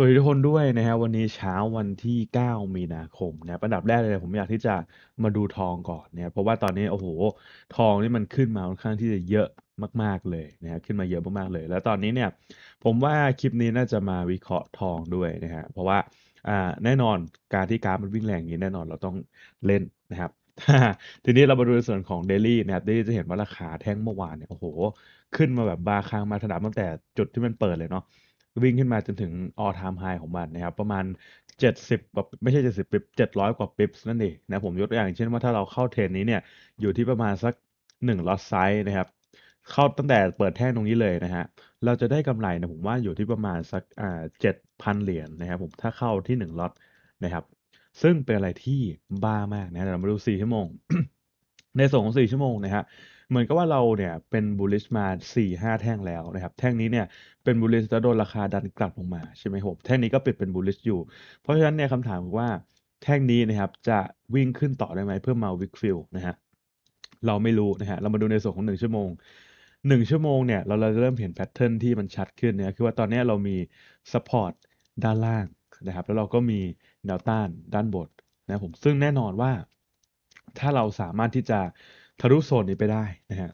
สวัสดีทุกคนด้วยนะครับวันนี้เช้าวันที่ 9 มีนาคมนะประดับแรกเลยผมอยากที่จะมาดูทองก่อนเนะ่ยเพราะว่าตอนนี้โอ้โหทองนี่มันขึ้นมาค่อนข้างที่จะเยอะมากๆเลยนะครับขึ้นมาเยอะมากๆเลย แล้วตอนนี้เนี่ยผมว่าคลิปนี้น่าจะมาวิเคราะห์ทองด้วยนะฮะเพราะว่าอ่าแน่นอนการที่กราฟมันวิ่งแรงอย่างนี้แน่นอนเราต้องเล่นนะครับทีนี้เรามาดูในส่วนของเดลี่นะครับเดลี่จะเห็นว่าราคาแท่งเมื่อวานเนี่ยโอ้โหขึ้นมาแบบบาค้างมาถนับตั้งแต่จุดที่มันเปิดเลยเนาะวิ่งขึ้นมาจนถึงออท t มไฮของมันนะครับประมาณ 70แบบไม่ใช่ 70ปิบ700 กว่าปิบนั่นเองนะผมยกตัวอย่างเช่นว่าถ้าเราเข้าเทรนนี้เนี่ยอยู่ที่ประมาณสัก1็อตไซส์นะครับเข้าตั้งแต่เปิดแท่งตรงนี้เลยนะฮะเราจะได้กำไรนะผมว่าอยู่ที่ประมาณสักอ่าเจ็ดพันเหรียญนนะครับผมถ้าเข้าที่หนึ่งล็อตนะครับซึ่งเป็นอะไรที่บ้ามากนะเรามาดูสี่ชั่วโมงในส่วนของ่ชั่วโมงนะฮะเหมือนกับว่าเราเนี่ยเป็นบูลลิชมา 4 5 แท่งแล้วนะครับ แท่งนี้เนี่ย เป็นบูลลิชแล้วโดนราคาดันกลับลงมาใช่ไหมครับ แท่งนี้ก็ปิดเป็นบูลลิชอยู่ เพราะฉะนั้นเนี่ยคำถามว่า แท่งนี้นะครับจะวิ่งขึ้นต่อได้ไหมเพื่อมาวิกฟิลนะฮะเราไม่รู้นะฮะเรามาดูในส่วนของ1 ชั่วโมง 1 ชั่วโมงเนี่ยเราเราจะเริ่มเห็นแพทเทิร์นที่มันชัดขึ้นเนี่ยคือว่าตอนนี้เรามีซัพพอร์ตด้านล่างนะครับ แล้วเราก็มีแนวต้านด้านบนนะผมซึ่งแน่นอนว่าถ้าเราสามารถที่จะทะลุโซนนี้ไปได้นะฮะ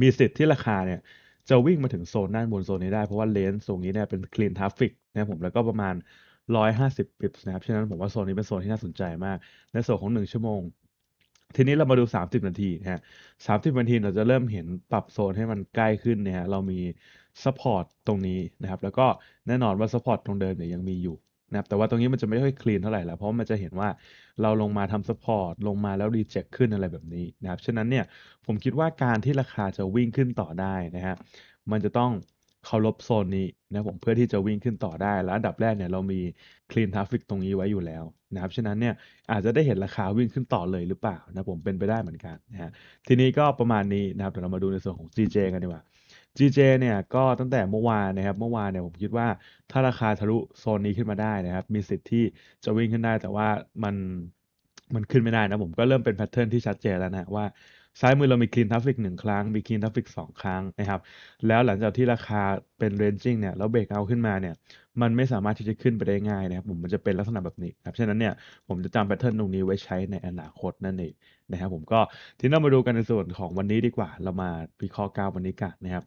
มีสิทธิ์ที่ราคาเนี่ย จะวิ่งมาถึงโซนด้านบนโซนนี้ได้เพราะว่าเลนส์ตรงนี้เนี่ยเป็นคลีนทราฟฟิกนะผมแล้วก็ประมาณ 150ปิปนะครับ ฉะนั้นผมว่าโซนนี้เป็นโซนที่น่าสนใจมาก ในส่วนของ 1 ชั่วโมง ทีนี้เรามาดู 30 นาทีนะฮะสามสินาทีเราจะเริ่มเห็นปรับโซนให้มันใกล้ขึ้นนะฮะเรามีซัพพอร์ตตรงนี้นะครับ แล้วก็แน่นอนว่าซัพพอร์ตตรงเดิมเนี่ยยังมีอยู่นะครับแต่ว่าตรงนี้มันจะไม่ค่อยคลีนเท่าไหร่แล้วเพราะมันจะเห็นว่าเราลงมาทำัพพอร์ตลงมาแล้วรีเจ็คขึ้นอะไรแบบนี้นะครับฉะนั้นเนี่ยผมคิดว่าการที่ราคาจะวิ่งขึ้นต่อได้นะฮะมันจะต้องเคารพโซนนี้นะผมเพื่อที่จะวิ่งขึ้นต่อได้แล้วอันดับแรกเนี่ยเรามีคลีนท t r ฟิกตรงนี้ไว้อยู่แล้วนะครับฉะนั้นเนี่ยอาจจะได้เห็นราคาวิ่งขึ้นต่อเลยหรือเปล่านะผมเป็นไปได้เหมือนกันนะฮะทีนี้ก็ประมาณนี้นะครับเดี๋ยวเรามาดูในส่วนของ CJ กันดีกว่า GJ เนี่ยก็ตั้งแต่เมื่อวานนะครับ เมื่อวานเนี่ยผมคิดว่าถ้าราคาทะลุโซนนี้ขึ้นมาได้นะครับ มีสิทธิ์ที่จะวิ่งขึ้นได้แต่ว่ามันมันขึ้นไม่ได้นะผมก็เริ่มเป็นแพทเทิร์นที่ชัดเจนแล้วนะว่าซ้ายมือเรามีคลีนทัฟฟิกหนึ่งครั้ง มีคลีนทัฟฟิกสองครั้งนะครับ แล้วหลังจากที่ราคาเป็นเรนจิ้งเนี่ย แล้วเบรกเอาขึ้นมาเนี่ย มันไม่สามารถที่จะขึ้นไปได้ง่ายนะครับ ผมมันจะเป็นลักษณะแบบนี้ครับ ฉะนั้นเนี่ย ผมจะจำแพทเทิร์นตรงนี้ไว้ใช้ในอนาคตนั่นเองนะครับผมก็ที่เรามาดูกันในส่วนของวันนี้ดีกว่า เรามาวิเคราะห์กราฟวันนี้กันนะครับ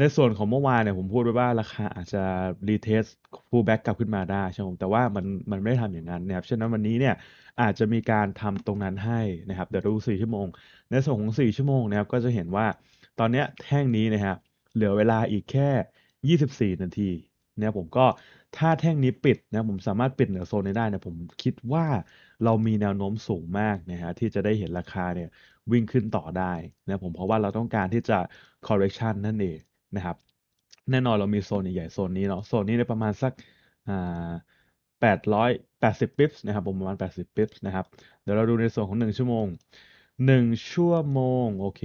ในส่วนของเมื่อวานเนี่ยผมพูดไว้ว่าราคาอาจจะรีเทสฟูลแบ็กกลับขึ้นมาได้ใช่ไหมแต่ว่ามันมันไม่ได้ทำอย่างนั้นนะครับ ฉะนั้นวันนี้เนี่ยอาจจะมีการทำตรงนั้นให้นะครับ เดี๋ยวดู4ชั่วโมง ในส่วนของ4ชั่วโมงนะครับ ก็จะเห็นว่าตอนนี้แท่งนี้นะครับเหลือเวลาอีกแค่ 24 นาทีเนี่ยผมก็ถ้าแท่งนี้ปิดนะผมสามารถปิดเหนือโซนนี้ได้นะผมคิดว่า เรามีแนวโน้มสูงมากนะฮะที่จะได้เห็นราคาเนี่ยวิ่งขึ้นต่อได้นะผมเพราะว่าเราต้องการที่จะ correction นั่นเองะครับแน่นอนเรามีโซนใหญ่ๆโซนนี้เนาะโซนนี้ได้ประมาณสักอ่า800 80ปิ๊บนะครับผมประมาณ 80ปิ๊บนะครับเดี๋ยวเราดูในส่วนของ 1 ชั่วโมง 1 ชั่วโมงโอเค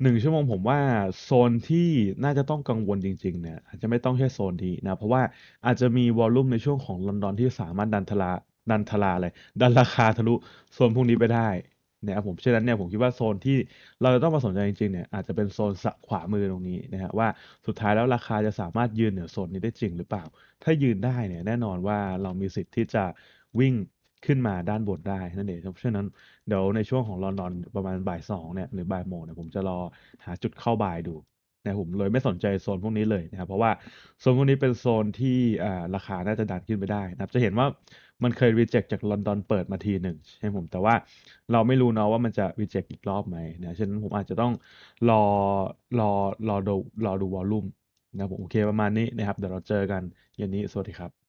1 ชั่วโมงผมว่าโซนที่น่าจะต้องกังวลจริงๆเนี่ยอาจจะไม่ต้องแค่โซนทีนะเพราะว่าอาจจะมีวอลลุ่มในช่วงของลอนดอนที่สามารถดันทลาดันทลาเลยดันราคาทะลุโซนพวกนี้ไปได้นะครับผมฉะนั้นเนี่ยผมคิดว่าโซนที่เราจะต้องมาสนใจจริงๆเนี่ยอาจจะเป็นโซนขวามือตรงนี้นะฮะว่าสุดท้ายแล้วราคาจะสามารถยืนเหนือโซนนี้ได้จริงหรือเปล่า ถ้ายืนได้เนี่ยแน่นอนว่าเรามีสิทธิ์ที่จะวิ่งขึ้นมาด้านบนได้นั่นเองพราะฉะนั้นเดี๋ยวในช่วงของลอนดอนประมาณบ่ายสองเนี่ยหรือบ่ายโมงเนี่ยผมจะรอหาจุดเข้าบ่ายดูนะผมเลยไม่สนใจโซนพวกนี้เลยนะครับเพราะว่า โซนพวกนี้เป็นโซนที่ราคา น่าจะดันขึ้นไปได้นะครับจะเห็นว่ามันเคยรีเจ็คจากลอนดอนเปิดมาทีหนึ่งใช่ผมแต่ว่าเราไม่รู้เนาะว่ามันจะรีเจ็คอีกรอบไหมนะฉะนั้นผมอาจจะต้องรอรอรอดูรอดูวอลลุ่มนะผมโอเคประมาณนี้นะครับเดี๋ยวเราเจอกันเย็นนี้สวัสดีครับ